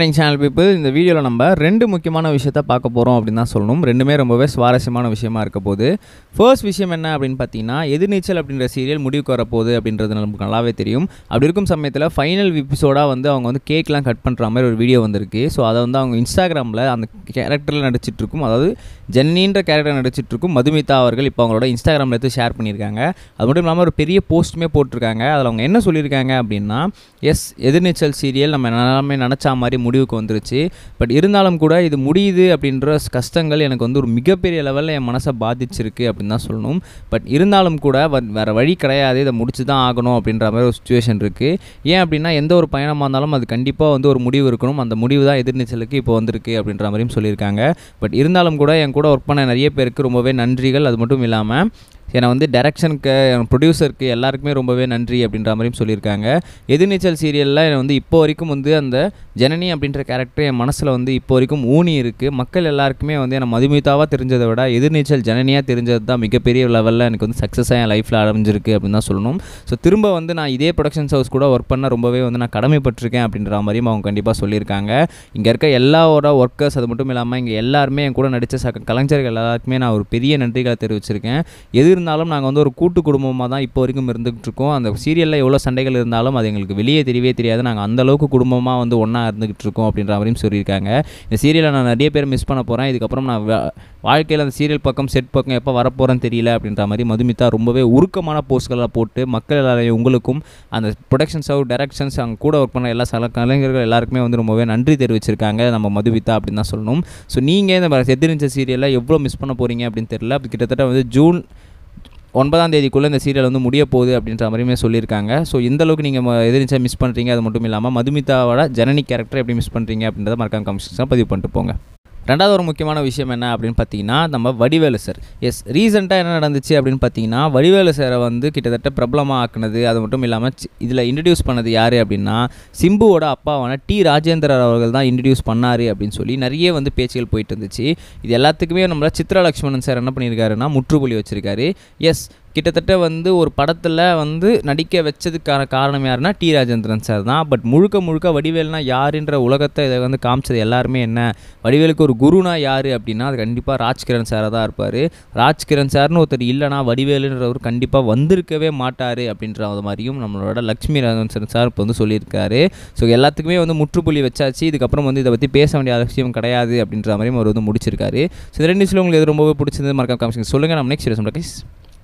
morning channel people இந்த வீடியோவில் நம்ம ரெண்டு முக்கியமான விஷயத்தை பார்க்க போகிறோம் அப்படின்னு தான் சொல்லணும் ரெண்டுமே ரொம்பவே சுவாரஸ்யமான விஷயமா இருக்க போது ஃபர்ஸ்ட் விஷயம் என்ன அப்படின்னு பார்த்தீங்கன்னா எதிர்நீச்சல் அப்படின்ற சீரியல் முடிவுக்கு வரப்போகுது அப்படின்றது நமக்கு நல்லாவே தெரியும் அப்படி இருக்கும் சமயத்தில் ஃபைனல் எபிசோடாக வந்து அவங்க வந்து கேக்லாம் கட் பண்ணுற மாதிரி ஒரு வீடியோ வந்திருக்கு ஸோ அதை வந்து அவங்க இன்ஸ்டாகிராமில் அந்த கேரக்டரில் நடிச்சிட்ருக்கும் அதாவது ஜென்னின்ற கேரக்டர் நடிச்சிட்ருக்கும் மதுமிதா அவர்கள் இப்போ அவங்களோட இன்ஸ்டாகிராமில் எடுத்து ஷேர் பண்ணியிருக்காங்க அது மட்டும் இல்லாமல் ஒரு பெரிய போஸ்ட்டுமே போட்டிருக்காங்க அதில் அவங்க என்ன சொல்லியிருக்காங்க அப்படின்னா எஸ் எதிர்நீச்சல் சீரியல் நம்ம எல்லாமே நினச்சா மாதிரி முடிவுக்கு வந்துருச்சு பட் இருந்தாலும் கூட இது முடியுது அப்படின்ற கஷ்டங்கள் எனக்கு வந்து ஒரு மிகப்பெரிய லெவலில் என் மனசை பாதிச்சிருக்கு அப்படின்னு தான் சொல்லணும் பட் இருந்தாலும் கூட வேறு வழி கிடையாது இதை முடிச்சு தான் ஆகணும் அப்படின்ற மாதிரி ஒரு சுச்சுவேஷன் இருக்குது ஏன் அப்படின்னா எந்த ஒரு பயணமாக இருந்தாலும் அது கண்டிப்பாக வந்து ஒரு முடிவு இருக்கணும் அந்த முடிவு தான் எதிர்நீச்சலுக்கு இப்போ வந்திருக்கு அப்படின்ற மாதிரியும் சொல்லியிருக்காங்க பட் இருந்தாலும் கூட என் கூட ஒர்க் பண்ண நிறைய பேருக்கு ரொம்பவே நன்றிகள் அது மட்டும் இல்லாமல் ஏன்னா வந்து டேரக்ஷனுக்கு ப்ரொடியூசருக்கு எல்லாருக்குமே ரொம்பவே நன்றி அப்படின்ற மாதிரியும் சொல்லியிருக்காங்க எதிர்நீச்சல் சீரியலில் என்னை வந்து இப்போ வரைக்கும் வந்து அந்த ஜனனி அப்படின்ற கேரக்டர் என் மனசில் வந்து இப்போ வரைக்கும் ஊனி இருக்குது மக்கள் எல்லாருக்குமே வந்து என்னை மதுமிதாவாக தெரிஞ்சதை விட எதிர்நீச்சல் ஜனனியாக தெரிஞ்சது தான் மிகப்பெரிய லெவலில் எனக்கு வந்து சக்ஸஸாக என் லைஃப்பில் அடைஞ்சிருக்கு அப்படின்னு தான் சொல்லணும் ஸோ திரும்ப வந்து நான் இதே ப்ரொடக்ஷன்ஸ் ஹவுஸ் கூட ஒர்க் பண்ண ரொம்பவே வந்து நான் கடமைப்பட்டிருக்கேன் அப்படின்ற மாதிரியும் அவங்க கண்டிப்பாக சொல்லியிருக்காங்க இங்கே இருக்க எல்லாரோட ஒர்க்கர்ஸ் அது மட்டும் இல்லாமல் இங்கே எல்லாருமே என் கூட நடித்த ச கலைஞர்கள் எல்லாருக்குமே நான் ஒரு பெரிய நன்றிகளை தெரிவிச்சிருக்கேன் எதிர் இருந்தாலும் நாங்கள் வந்து ஒரு கூட்டு குடும்பமாக தான் இப்போ வரைக்கும் இருந்துகிட்ருக்கோம் அந்த சீரியலில் எவ்வளோ சண்டைகள் இருந்தாலும் அது எங்களுக்கு வெளியே தெரியவே தெரியாது நாங்கள் அந்தளவுக்கு குடும்பமாக வந்து ஒன்றா இருந்துகிட்டு இருக்கோம் அப்படின்ற மாதிரியும் சொல்லியிருக்காங்க இந்த சீரியலை நான் நிறைய பேர் மிஸ் பண்ண போகிறேன் இதுக்கப்புறம் நான் வாழ்க்கையில் அந்த சீரியல் பக்கம் செட் பக்கம் எப்போ வரப்போகிறேன்னு தெரியல அப்படின்ற மாதிரி மதுமிதா ரொம்பவே உருக்கமான போஸ்ட்களை போட்டு மக்கள் எல்லாரையும் உங்களுக்கும் அந்த ப்ரொடக்ஷன்ஸோ டேரக்ஷன்ஸ் அங்கே கூட ஒர்க் பண்ண எல்லா சில கலைஞர்கள் எல்லாருக்குமே வந்து ரொம்பவே நன்றி தெரிவிச்சிருக்காங்க நம்ம மதுவிதா அப்படின்னு தான் சொல்லணும் ஸோ நீங்கள் இந்த எதிர்நீச்சல் சீரியலில் எவ்வளோ மிஸ் பண்ண போகிறீங்க அப்படின்னு தெரியல கிட்டத்தட்ட வந்து ஜூன் ஒன்பதாம் தேதிக்குள்ளே இந்த சீரியல் வந்து முடிய போகுது அப்படின்ற மாதிரியுமே சொல்லியிருக்காங்க ஸோ இந்த அளவுக்கு நீங்கள் எதிரிச்சா மிஸ் பண்ணுறீங்க அது மட்டும் இல்லாமல் மதுமிதாவோட ஜனனி கேரக்டர் எப்படி மிஸ் பண்ணுறீங்க அப்படின்றத மறக்காம கமெண்ட்ஸாக பதிவு பண்ணிட்டு போங்க ரெண்டாவது ஒரு முக்கியமான விஷயம் என்ன அப்படின்னு பார்த்தீங்கன்னா நம்ம வடிவேலு சார் எஸ் ரீசெண்டாக என்ன நடந்துச்சு அப்படின்னு பார்த்தீங்கன்னா வடிவேலு சாரை வந்து கிட்டத்தட்ட பிரபலமாக ஆக்குனது அது மட்டும் இல்லாமல் இதில் இன்ட்ரடியூஸ் பண்ணது யார் அப்படின்னா சிம்புவோட அப்பாவான டி ராஜேந்திரர் அவர்கள் தான் இன்ட்ரடியூஸ் பண்ணார் அப்படின்னு சொல்லி நிறைய வந்து பேச்சுகள் போயிட்டு இருந்துச்சு இது எல்லாத்துக்குமே நம்மள சித்ரா லக்ஷ்மணன் சார் என்ன பண்ணியிருக்காருன்னா முற்றுப்புள்ளி வச்சுருக்காரு எஸ் கிட்டத்தட்ட வந்து ஒரு படத்தில் வந்து நடிக்க வச்சதுக்கான காரணம் யாருன்னா டி ராஜேந்திரன் சார் தான் பட் முழுக்க முழுக்க வடிவேல்னா யாருன்ற உலகத்தை இதை வந்து காமிச்சது எல்லாருமே என்ன வடிவேலுக்கு ஒரு குருனா யார் அப்படின்னா அது கண்டிப்பாக ராஜ்கிரண் சாராக தான் இருப்பார் ராஜ்கிரண் சார்னு ஒருத்தர் இல்லைனா வடிவேலுன்றவர் கண்டிப்பாக வந்திருக்கவே மாட்டார் அப்படின்ற மாதிரியும் நம்மளோட லக்ஷ்மி ராஜேந்திரன் சார் இப்போ வந்து சொல்லியிருக்காரு ஸோ எல்லாத்துக்குமே வந்து முற்றுப்புள்ளி வச்சாச்சு இதுக்கப்புறம் வந்து இதை பற்றி பேச வேண்டிய அவசியம் கிடையாது அப்படின்ற மாதிரியும் அவர் வந்து முடிச்சிருக்காரு ஸோ ரெண்டு நியூஸில் உங்களுக்கு எது ரொம்பவே பிடிச்சது மறக்காம காமிச்சிங்க சொல்லுங்கள் நம்ம நெக்ஸ்ட் சொல்கிறேன்